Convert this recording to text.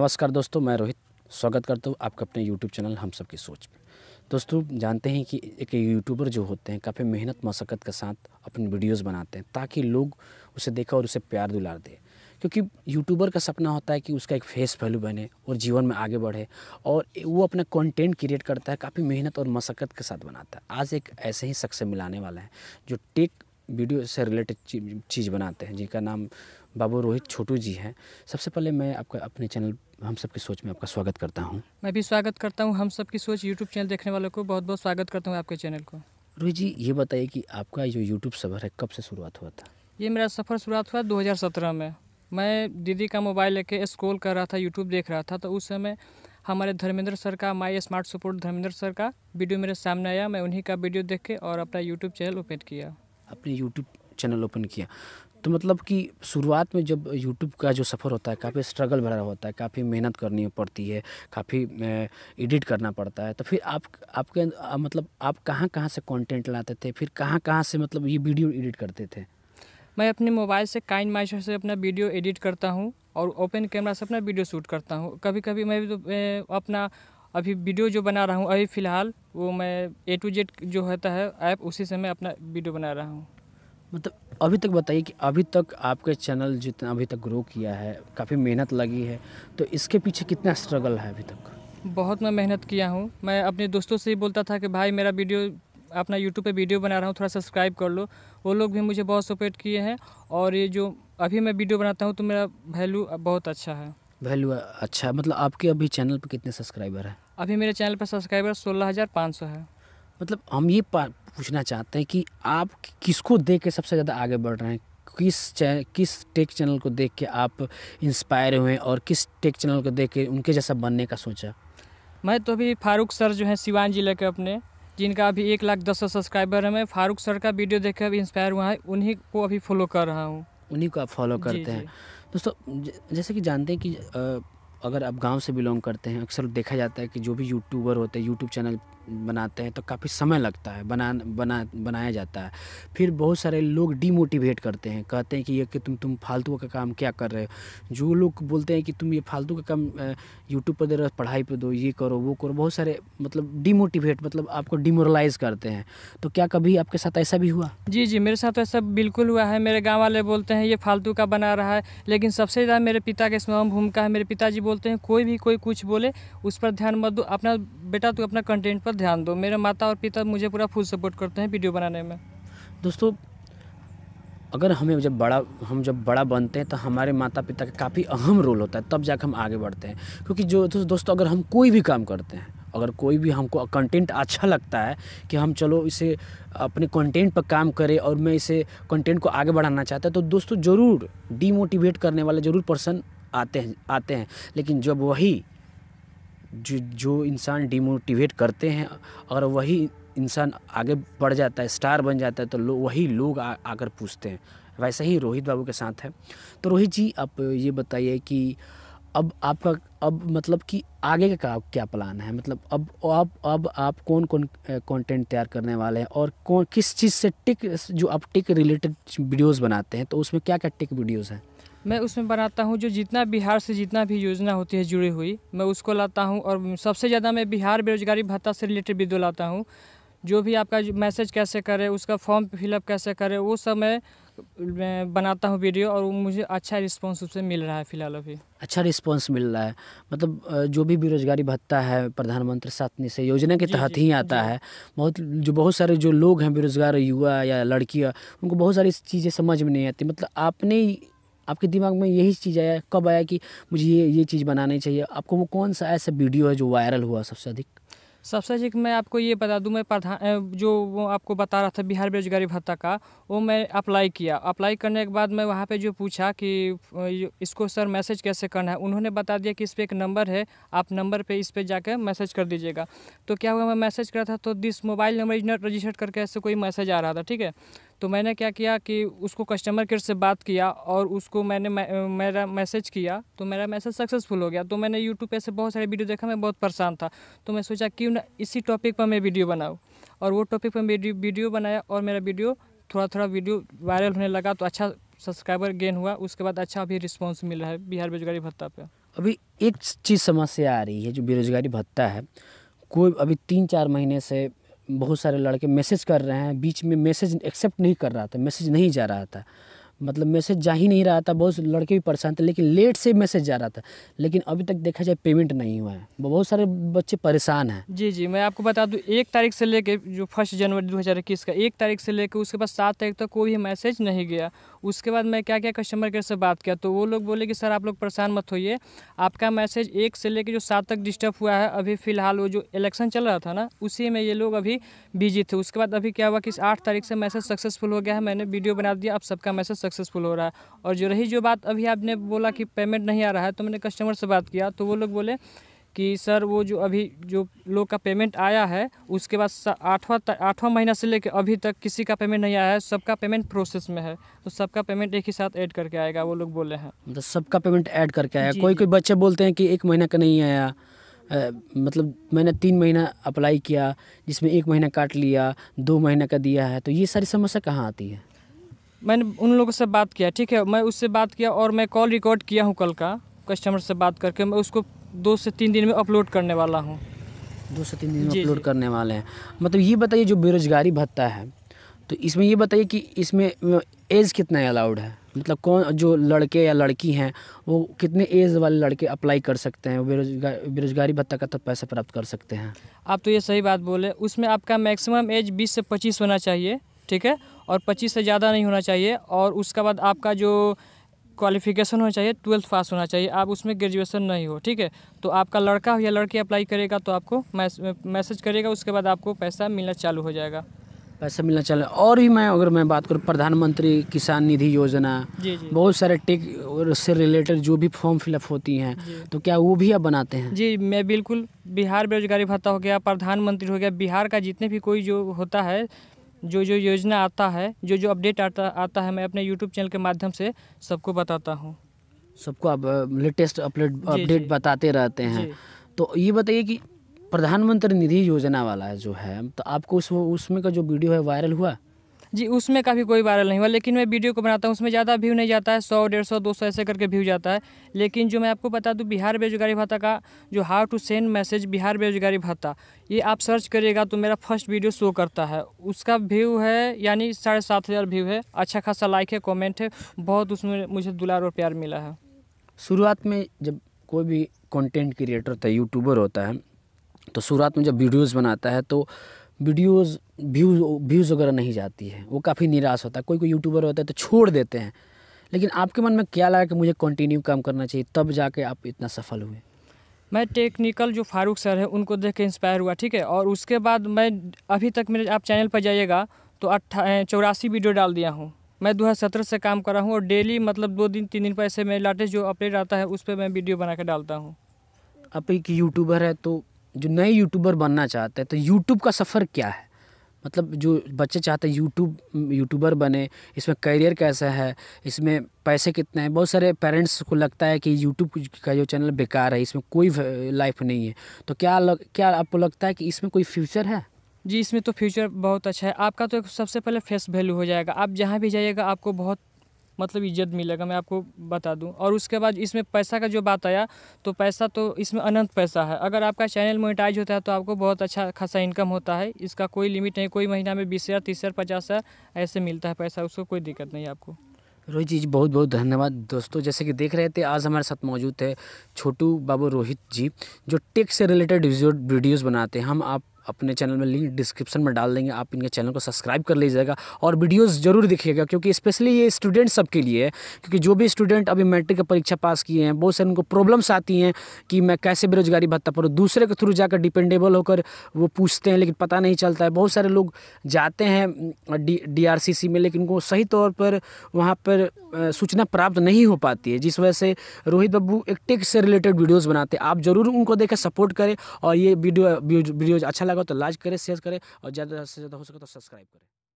नमस्कार दोस्तों मैं रोहित स्वागत करता हूँ आपका अपने यूट्यूब चैनल हम सब की सोच में दोस्तों जानते हैं कि एक यूट्यूबर जो होते हैं काफ़ी मेहनत मशक्क़त के साथ अपनी वीडियोस बनाते हैं ताकि लोग उसे देखें और उसे प्यार दुलार दें क्योंकि यूट्यूबर का सपना होता है कि उसका एक फेस वैल्यू बने और जीवन में आगे बढ़े और वो अपना कंटेंट क्रिएट करता है काफ़ी मेहनत और मशक्क़त के साथ बनाता है आज एक ऐसे ही शख्स मिलाने वाला है जो टेक वीडियो से रिलेटेड चीज़ बनाते हैं जिनका नाम बाबू रोहित छोटू जी हैं सबसे पहले मैं आपका अपने चैनल हम सब की सोच में आपका स्वागत करता हूँ मैं भी स्वागत करता हूँ हम सब की सोच यूट्यूब चैनल देखने वालों को बहुत बहुत स्वागत करता हूँ आपके चैनल को रोहित जी ये बताइए कि आपका जो यूट्यूब सफ़र है कब से शुरुआत हुआ था ये मेरा सफ़र शुरुआत हुआ दो में मैं दीदी का मोबाइल लेके स्क्रोल कर रहा था यूट्यूब देख रहा था तो उस समय हमारे धर्मेंद्र सर का my smart support Dharmendra sir का वीडियो मेरे सामने आया मैं उन्हीं का वीडियो देख के और अपना यूट्यूब चैनल ओपन किया अपने यूट्यूब चैनल ओपन किया तो मतलब कि शुरुआत में जब यूट्यूब का जो सफ़र होता है काफ़ी स्ट्रगल भरा होता है काफ़ी मेहनत करनी पड़ती है काफ़ी एडिट करना पड़ता है तो फिर आप आपके आ, मतलब आप कहाँ कहाँ से कंटेंट लाते थे फिर कहाँ कहाँ से मतलब ये वीडियो एडिट करते थे मैं अपने मोबाइल से काइन माइशर से अपना वीडियो एडिट करता हूँ और ओपन कैमरा से अपना वीडियो शूट करता हूँ कभी कभी मैं भी तो अपना अभी वीडियो जो बना रहा हूँ अभी फ़िलहाल वो मैं ए टू जेड जो होता है ऐप उसी से मैं अपना वीडियो बना रहा हूँ मतलब अभी तक बताइए कि अभी तक आपके चैनल जितना अभी तक ग्रो किया है काफ़ी मेहनत लगी है तो इसके पीछे कितना स्ट्रगल है अभी तक बहुत मैं मेहनत किया हूँ मैं अपने दोस्तों से ही बोलता था कि भाई मेरा वीडियो अपना यूट्यूब पे वीडियो बना रहा हूँ थोड़ा सब्सक्राइब कर लो वो लोग भी मुझे बहुत सपोर्ट किए हैं और ये जो अभी मैं वीडियो बनाता हूँ तो मेरा वैल्यू बहुत अच्छा है वैल्यू अच्छा मतलब आपके अभी चैनल पर कितने सब्सक्राइबर हैं अभी मेरे चैनल पर सब्सक्राइबर सोलह हज़ार पाँच सौ है मतलब हम ये पूछना चाहते हैं कि आप किसको देख के सबसे ज़्यादा आगे बढ़ रहे हैं किस किस टेक चैनल को देख के आप इंस्पायर हुए और किस टेक चैनल को देख के उनके जैसा बनने का सोचा मैं तो अभी फारूक सर जो हैं सिवान जिले के अपने जिनका अभी एक लाख दस सौ सब्सक्राइबर है मैं फारूक सर का वीडियो देख कर अभी इंस्पायर हुआ है उन्हीं को अभी फॉलो कर रहा हूँ उन्हीं को आप फॉलो करते जी, हैं जी. दोस्तों जैसे कि जानते हैं कि अगर आप गांव से बिलोंग करते हैं अक्सर देखा जाता है कि जो भी यूट्यूबर होते हैं यूट्यूब चैनल बनाते हैं तो काफ़ी समय लगता है बना बना बनाया जाता है फिर बहुत सारे लोग डीमोटिवेट करते हैं कहते हैं कि ये कि तुम तुम फालतू का काम क्या कर रहे हो जो लोग बोलते हैं कि तुम ये फालतू का काम यूट्यूब पर दे रहे हो पढ़ाई पर दो ये करो वो करो बहुत सारे मतलब डीमोटिवेट मतलब आपको डिमोरलाइज करते हैं तो क्या कभी आपके साथ ऐसा भी हुआ जी जी मेरे साथ ऐसा बिल्कुल हुआ है मेरे गाँव वाले बोलते हैं ये फालतू का बना रहा है लेकिन सबसे ज़्यादा मेरे पिता के स्वयं भूमिका है मेरे पिताजी बोलते हैं कोई भी कोई कुछ बोले उस पर ध्यान मत दो अपना बेटा तू अपना कंटेंट पर ध्यान दो मेरे माता और पिता मुझे पूरा फुल सपोर्ट करते हैं वीडियो बनाने में दोस्तों अगर हमें जब बड़ा हम जब बड़ा बनते हैं तो हमारे माता पिता का काफ़ी अहम रोल होता है तब जाकर हम आगे बढ़ते हैं क्योंकि जो दोस्तों अगर हम कोई भी काम करते हैं अगर कोई भी हमको कंटेंट अच्छा लगता है कि हम चलो इसे अपने कंटेंट पर काम करें और मैं इसे कंटेंट को आगे बढ़ाना चाहता है तो दोस्तों ज़रूर डीमोटिवेट करने वाले ज़रूर पर्सन आते हैं आते हैं लेकिन जब वही जो जो इंसान डिमोटिवेट करते हैं अगर वही इंसान आगे बढ़ जाता है स्टार बन जाता है तो लो, वही लोग आ, आकर पूछते हैं वैसे ही रोहित बाबू के साथ है तो रोहित जी आप ये बताइए कि अब आपका अब मतलब कि आगे का क्या प्लान है मतलब अब आप अब आप कौन कौन कंटेंट तैयार करने वाले हैं और कौन किस चीज़ से टिक जो आप टिक रिलेटेड वीडियोस बनाते हैं तो उसमें क्या क्या टिक वीडियोस हैं मैं उसमें बनाता हूँ जो जितना बिहार से जितना भी योजना होती है जुड़ी हुई मैं उसको लाता हूँ और सबसे ज़्यादा मैं बिहार बेरोजगारी भत्ता से रिलेटेड वीडियो लाता हूँ जो भी आपका मैसेज कैसे करे उसका फॉर्म फिलअप कैसे करे वो सब मैं बनाता हूँ वीडियो और मुझे अच्छा रिस्पॉन्स उससे मिल रहा है फिलहाल अभी अच्छा रिस्पॉन्स मिल रहा है मतलब जो भी बेरोजगारी भत्ता है प्रधानमंत्री साथनी से योजना के तहत ही आता है बहुत जो बहुत सारे जो लोग हैं बेरोजगार युवा या लड़कियाँ उनको बहुत सारी चीज़ें समझ में नहीं आती मतलब आपने आपके दिमाग में यही चीज़ आया कब आया कि मुझे ये ये चीज़ बनानी चाहिए आपको वो कौन सा ऐसा वीडियो है जो वायरल हुआ सबसे अधिक सबसे अधिक मैं आपको ये बता दूं मैं प्रधान जो वो आपको बता रहा था बिहार बेरोजगारी भत्ता का वो मैं अप्लाई किया अप्लाई करने के बाद मैं वहाँ पे जो पूछा कि इसको सर मैसेज कैसे करना है उन्होंने बता दिया कि इस पर एक नंबर है आप नंबर पे इस पर जाकर मैसेज कर दीजिएगा तो क्या हुआ मैं मैसेज करा था तो दिस मोबाइल नंबर रजिस्टर्ड करके ऐसे कोई मैसेज आ रहा था ठीक है तो मैंने क्या किया कि उसको कस्टमर केयर से बात किया और उसको मैंने मेरा मैसेज किया तो मेरा मैसेज सक्सेसफुल हो गया तो मैंने यूट्यूब पर ऐसे बहुत सारे वीडियो देखा मैं बहुत परेशान था तो मैं सोचा क्यों ना इसी टॉपिक पर मैं वीडियो बनाऊँ और वो टॉपिक पर वीडियो बनाया और मेरा वीडियो थोड़ा थोड़ा वीडियो वायरल होने लगा तो अच्छा सब्सक्राइबर गेन हुआ उसके बाद अच्छा अभी रिस्पॉन्स मिल रहा है बिहार बेरोजगारी भत्ता पर अभी एक चीज़ समस्या आ रही है जो बेरोजगारी भत्ता है कोई अभी तीन चार महीने से बहुत सारे लड़के मैसेज कर रहे हैं बीच में मैसेज एक्सेप्ट नहीं कर रहा था मैसेज नहीं जा रहा था मतलब मैसेज जा ही नहीं रहा था बहुत लड़के भी परेशान थे लेकिन लेट से मैसेज जा रहा था लेकिन अभी तक देखा जाए पेमेंट नहीं हुआ है बहुत सारे बच्चे परेशान हैं जी जी मैं आपको बता दूं एक तारीख से लेके जो फर्स्ट जनवरी 2021 का एक तारीख से लेके उसके बाद सात तारीख तक तो कोई मैसेज नहीं गया उसके बाद मैं क्या क्या कस्टमर केयर से बात किया तो वो लोग बोले कि सर आप लोग परेशान मत होइए आपका मैसेज एक से लेकर जो सात तक डिस्टर्ब हुआ है अभी फ़िलहाल वो जो इलेक्शन चल रहा था ना उसी में ये लोग अभी बिजी थे उसके बाद अभी क्या हुआ कि आठ तारीख से मैसेज सक्सेसफुल हो गया है मैंने वीडियो बना दिया अब सबका मैसेज सक्सेसफुल हो रहा है और जो रही जो बात अभी आपने बोला कि पेमेंट नहीं आ रहा है तो मैंने कस्टमर से बात किया तो वो लोग बोले कि सर वो जो अभी जो लोग का पेमेंट आया है उसके बाद आठवां आठवां महीना से लेकर अभी तक किसी का पेमेंट नहीं आया है सबका पेमेंट प्रोसेस में है तो सबका पेमेंट एक ही साथ ऐड करके आएगा वो लोग बोले हैं मतलब सबका पेमेंट ऐड करके आया कोई कोई बच्चे बोलते हैं कि एक महीना का नहीं आया आ, मतलब मैंने तीन महीना अप्लाई किया जिसमें एक महीना काट लिया दो महीने का दिया है तो ये सारी समस्या कहाँ आती है मैंने उन लोगों से बात किया ठीक है मैं उससे बात किया और मैं कॉल रिकॉर्ड किया हूँ कल का कस्टमर से बात करके मैं उसको दो से तीन दिन में अपलोड करने वाला हूँ दो से तीन दिन में अपलोड करने वाले हैं मतलब ये बताइए जो बेरोजगारी भत्ता है तो इसमें ये बताइए कि इसमें एज कितना अलाउड है मतलब कौन जो लड़के या लड़की हैं वो कितने एज वाले लड़के अप्लाई कर सकते हैं बेरोजगार बेरोजगारी भत्ता का तो पैसा प्राप्त कर सकते हैं आप तो ये सही बात बोले उसमें आपका मैक्सिमम एज 20 से 25 होना चाहिए ठीक है और 25 से ज़्यादा नहीं होना चाहिए और उसका बाद आपका जो क्वालिफिकेशन होना चाहिए ट्वेल्थ पास होना चाहिए आप उसमें ग्रेजुएशन नहीं हो ठीक है तो आपका लड़का या लड़की अप्लाई करेगा तो आपको मैसेज करेगा उसके बाद आपको पैसा मिलना चालू हो जाएगा पैसा मिलना चालू और भी मैं अगर मैं बात करूँ प्रधानमंत्री किसान निधि योजना जी जी बहुत सारे टेक से रिलेटेड जो भी फॉर्म फिलअप होती हैं तो क्या वो भी आप बनाते हैं जी मैं बिल्कुल बिहार बेरोजगारी भत्ता हो गया प्रधानमंत्री हो गया बिहार का जितने भी कोई जो होता है जो जो योजना आता है जो जो अपडेट आता आता है मैं अपने यूट्यूब चैनल के माध्यम से सबको बताता हूँ सबको आप लेटेस्ट अपडेट अपडेट बताते रहते हैं तो ये बताइए कि प्रधानमंत्री निधि योजना वाला जो है तो आपको उस उसमें का जो वीडियो है वायरल हुआ जी उसमें काफ़ी कोई वायरल नहीं हुआ लेकिन मैं वीडियो को बनाता हूँ उसमें ज़्यादा व्यू नहीं जाता है सौ डेढ़ सौ दो सौ ऐसे करके व्यू जाता है लेकिन जो मैं आपको बता दूँ बिहार बेरोजगारी भत्ता का जो how to send message Bihar बेरोजगारी भत्ता ये आप सर्च करिएगा तो मेरा फर्स्ट वीडियो शो करता है उसका व्यू है यानी साढ़े सात हज़ार व्यू है अच्छा खासा लाइक है कॉमेंट है बहुत उसमें मुझे दुलार और प्यार मिला है शुरुआत में जब कोई भी कंटेंट क्रिएटर होता है यूट्यूबर होता है तो शुरुआत में जब वीडियोज़ बनाता है तो वीडियोस व्यूज़ व्यूज़ वगैरह नहीं जाती है वो काफ़ी निराश होता है कोई कोई यूट्यूबर होता है तो छोड़ देते हैं लेकिन आपके मन में क्या लगा कि मुझे कंटिन्यू काम करना चाहिए तब जाके आप इतना सफल हुए मैं टेक्निकल जो फारूक सर है उनको देख के इंस्पायर हुआ ठीक है और उसके बाद मैं अभी तक मेरे आप चैनल पर जाइएगा तो अट्ठा चौरासी वीडियो डाल दिया हूँ मैं दो से काम कर रहा हूँ और डेली मतलब दो दिन तीन दिन पर ऐसे मेरे लाटेस्ट जो अपडेट आता है उस पर मैं वीडियो बना के डालता हूँ आप एक यूट्यूबर है तो जो नए यूट्यूबर बनना चाहते हैं तो यूट्यूब का सफ़र क्या है मतलब जो बच्चे चाहते हैं यूट्यूब यूट्यूबर बने इसमें करियर कैसा है इसमें पैसे कितने हैं बहुत सारे पेरेंट्स को लगता है कि यूट्यूब का जो चैनल बेकार है इसमें कोई लाइफ नहीं है तो क्या लग, क्या आपको लगता है कि इसमें कोई फ्यूचर है जी इसमें तो फ्यूचर बहुत अच्छा है आपका तो सबसे पहले फेस वैल्यू हो जाएगा आप जहाँ भी जाइएगा आपको बहुत मतलब इज्जत मिलेगा मैं आपको बता दूं और उसके बाद इसमें पैसा का जो बात आया तो पैसा तो इसमें अनंत पैसा है अगर आपका चैनल मोनिटाइज होता है तो आपको बहुत अच्छा खासा इनकम होता है इसका कोई लिमिट नहीं कोई महीना में बीस हज़ार तीस हज़ार पचास हज़ार ऐसे मिलता है पैसा उसको कोई दिक्कत नहीं आपको रोहित जी बहुत बहुत धन्यवाद दोस्तों जैसे कि देख रहे थे आज हमारे साथ मौजूद है छोटू बाबू रोहित जी जो टेक से रिलेटेड वीडियोज़ बनाते हैं हम आप अपने चैनल में लिंक डिस्क्रिप्शन में डाल देंगे आप इनके चैनल को सब्सक्राइब कर लीजिएगा और वीडियोस ज़रूर देखिएगा क्योंकि स्पेशली ये स्टूडेंट सबके लिए है क्योंकि जो भी स्टूडेंट अभी मैट्रिक का परीक्षा पास किए हैं बहुत सारे उनको प्रॉब्लम्स आती हैं कि मैं कैसे बेरोजगारी भत्ता पर दूसरे के थ्रू जाकर डिपेंडेबल होकर वो पूछते हैं लेकिन पता नहीं चलता है बहुत सारे लोग जाते हैं डी डी में लेकिन उनको सही तौर पर वहाँ पर सूचना प्राप्त नहीं हो पाती है जिस वजह से रोहित बब्बू एक टेक से रिलेटेड वीडियोज़ बनाते हैं आप ज़रूर उनको देखें सपोर्ट करें और ये वीडियो वीडियोज़ अच्छा लगा तो लाइक करें शेयर करें और ज़्यादा से ज़्यादा हो सके तो सब्सक्राइब करें